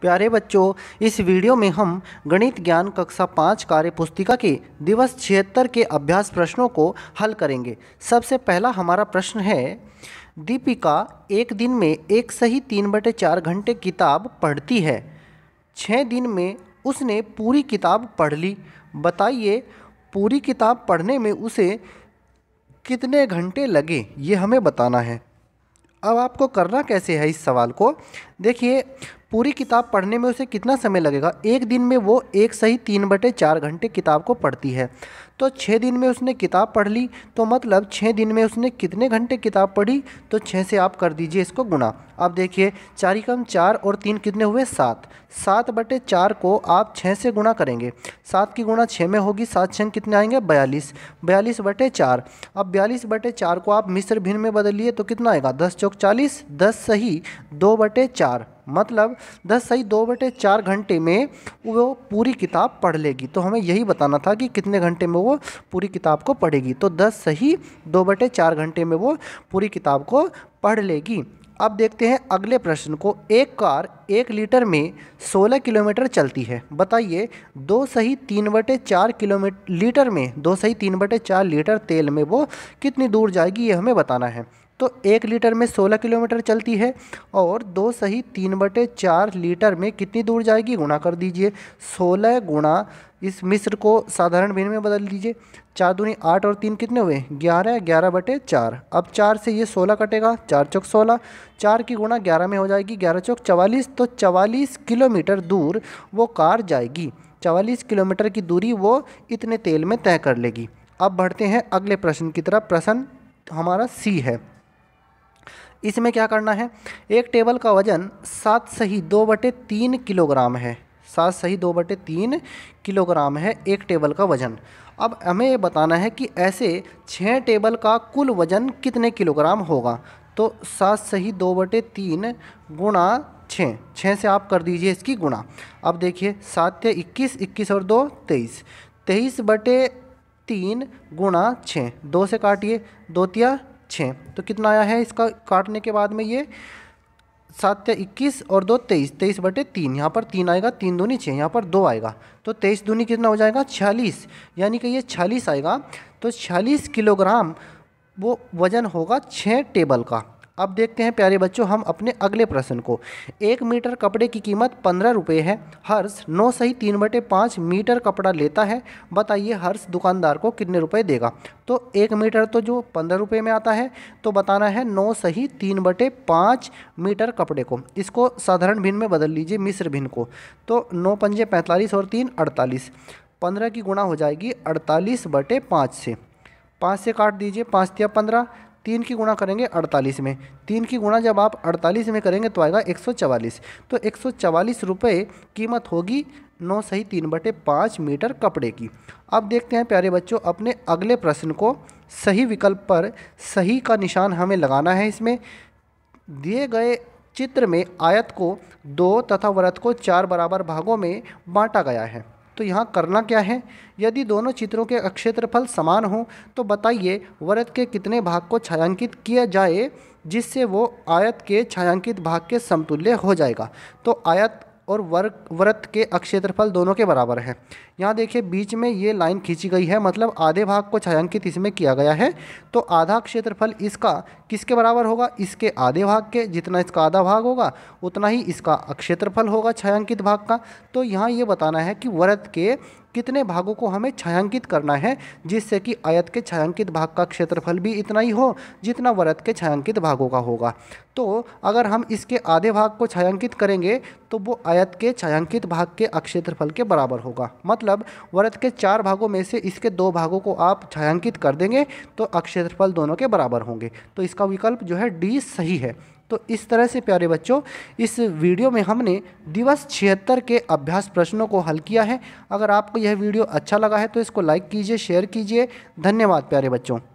प्यारे बच्चों इस वीडियो में हम गणित ज्ञान कक्षा पाँच कार्य पुस्तिका के दिवस छिहत्तर के अभ्यास प्रश्नों को हल करेंगे सबसे पहला हमारा प्रश्न है दीपिका एक दिन में एक सही तीन बटे चार घंटे किताब पढ़ती है छः दिन में उसने पूरी किताब पढ़ ली बताइए पूरी किताब पढ़ने में उसे कितने घंटे लगे ये हमें बताना है अब आपको करना कैसे है इस सवाल को देखिए पूरी किताब पढ़ने में उसे कितना समय लगेगा एक दिन में वो एक सही तीन बटे चार घंटे किताब को पढ़ती है तो छः दिन में उसने किताब पढ़ ली तो मतलब छः दिन में उसने कितने घंटे किताब पढ़ी तो छः से आप कर दीजिए इसको गुणा अब देखिए चार कम चार और तीन कितने हुए सात सात बटे चार को आप छः से गुणा करेंगे सात की गुणा छः में होगी सात छः कितने आएंगे बयालीस बयालीस बटे चार अब बयालीस बटे चार को आप मिश्र भिन्न में बदलिए तो कितना आएगा दस चौक चालीस दस सही दो बटे चार मतलब दस सही दो बटे चार घंटे में वो पूरी किताब पढ़ लेगी तो हमें यही बताना था कि कितने घंटे में वो पूरी किताब को पढ़ेगी तो दस सही दो बटे चार घंटे में वो पूरी किताब को पढ़ लेगी अब देखते हैं अगले प्रश्न को एक कार एक लीटर में 16 किलोमीटर चलती है बताइए दो सही तीन बटे चार किलोमीटर लीटर में दो सही तीन बटे चार लीटर तेल में वो कितनी दूर जाएगी ये हमें बताना है तो एक लीटर में सोलह किलोमीटर चलती है और दो सही तीन बटे चार लीटर में कितनी दूर जाएगी गुणा कर दीजिए सोलह गुणा इस मिस्र को साधारण भिन्न में बदल दीजिए चार दूनी आठ और तीन कितने हुए ग्यारह ग्यारह बटे चार अब चार से ये सोलह कटेगा चार चौक सोलह चार की गुणा ग्यारह में हो जाएगी ग्यारह चौक चवालीस तो चवालीस किलोमीटर दूर वो कार जाएगी चवालीस किलोमीटर की दूरी वो इतने तेल में तय कर लेगी अब बढ़ते हैं अगले प्रश्न की तरफ प्रश्न हमारा सी है इसमें क्या करना है एक टेबल का वजन सात सही दो बटे तीन किलोग्राम है सात सही दो बटे तीन किलोग्राम है एक टेबल का वजन अब हमें ये बताना है कि ऐसे छः टेबल का कुल वजन कितने किलोग्राम होगा तो सात सही दो बटे तीन गुणा छः छः से आप कर दीजिए इसकी गुणा अब देखिए सात या इक्कीस इक्कीस और दो तेईस तेईस बटे तीन गुणा छः दो से काटिए दो तिया छः तो कितना आया है इसका काटने के बाद में ये सात या इक्कीस और दो तेईस तेईस बटे तीन यहाँ पर तीन आएगा तीन दूनी छः यहाँ पर दो आएगा तो तेईस दूनी कितना हो जाएगा छियालीस यानी कि ये छियालीस आएगा तो छियालीस किलोग्राम वो वज़न होगा छः टेबल का अब देखते हैं प्यारे बच्चों हम अपने अगले प्रश्न को एक मीटर कपड़े की कीमत पंद्रह रुपये है हर्ष नौ सही तीन बटे पाँच मीटर कपड़ा लेता है बताइए हर्ष दुकानदार को कितने रुपये देगा तो एक मीटर तो जो पंद्रह रुपये में आता है तो बताना है नौ सही तीन बटे पाँच मीटर कपड़े को इसको साधारण भिन्न में बदल लीजिए मिश्र भिन्न को तो नौ पंजे पैंतालीस और तीन अड़तालीस पंद्रह की गुणा हो जाएगी अड़तालीस बटे पाँच से पाँच से काट दीजिए पाँच या पंद्रह तीन की गुणा करेंगे अड़तालीस में तीन की गुणा जब आप अड़तालीस में करेंगे तो आएगा एक सौ चवालीस तो एक सौ चवालीस रुपये कीमत होगी नौ सही तीन बटे पाँच मीटर कपड़े की अब देखते हैं प्यारे बच्चों अपने अगले प्रश्न को सही विकल्प पर सही का निशान हमें लगाना है इसमें दिए गए चित्र में आयत को दो तथा व्रत को चार बराबर भागों में बांटा गया है तो यहाँ करना क्या है यदि दोनों चित्रों के अक्षेत्रफल समान हों तो बताइए वर्त के कितने भाग को छायांकित किया जाए जिससे वो आयत के छायांकित भाग के समतुल्य हो जाएगा तो आयत और वर्ग व्रत के अक्षेत्रफल दोनों के बराबर है यहाँ देखिए बीच में ये लाइन खींची गई है मतलब आधे भाग को छायांकित इसमें किया गया है तो आधा क्षेत्रफल इसका किसके बराबर होगा इसके आधे भाग के जितना इसका आधा भाग होगा उतना ही इसका क्षेत्रफल होगा छायांकित भाग का तो यहाँ ये बताना है कि वृत्त के कितने भागों को हमें छायांकित करना है जिससे कि आयत के छायांकित भाग का क्षेत्रफल भी इतना ही हो जितना वृत्त के छायांकित भागों का होगा तो अगर हम इसके आधे भाग को छायांकित करेंगे तो वो आयत के छायांकित भाग के अक्षेत्रफल के बराबर होगा मतलब वृत्त के चार भागों में से इसके दो भागों को आप छायांकित कर देंगे तो अक्षेत्रफल दोनों के बराबर होंगे तो इसका इसका विकल्प जो है डी सही है तो इस तरह से प्यारे बच्चों इस वीडियो में हमने दिवस छिहत्तर के अभ्यास प्रश्नों को हल किया है अगर आपको यह वीडियो अच्छा लगा है तो इसको लाइक कीजिए शेयर कीजिए धन्यवाद प्यारे बच्चों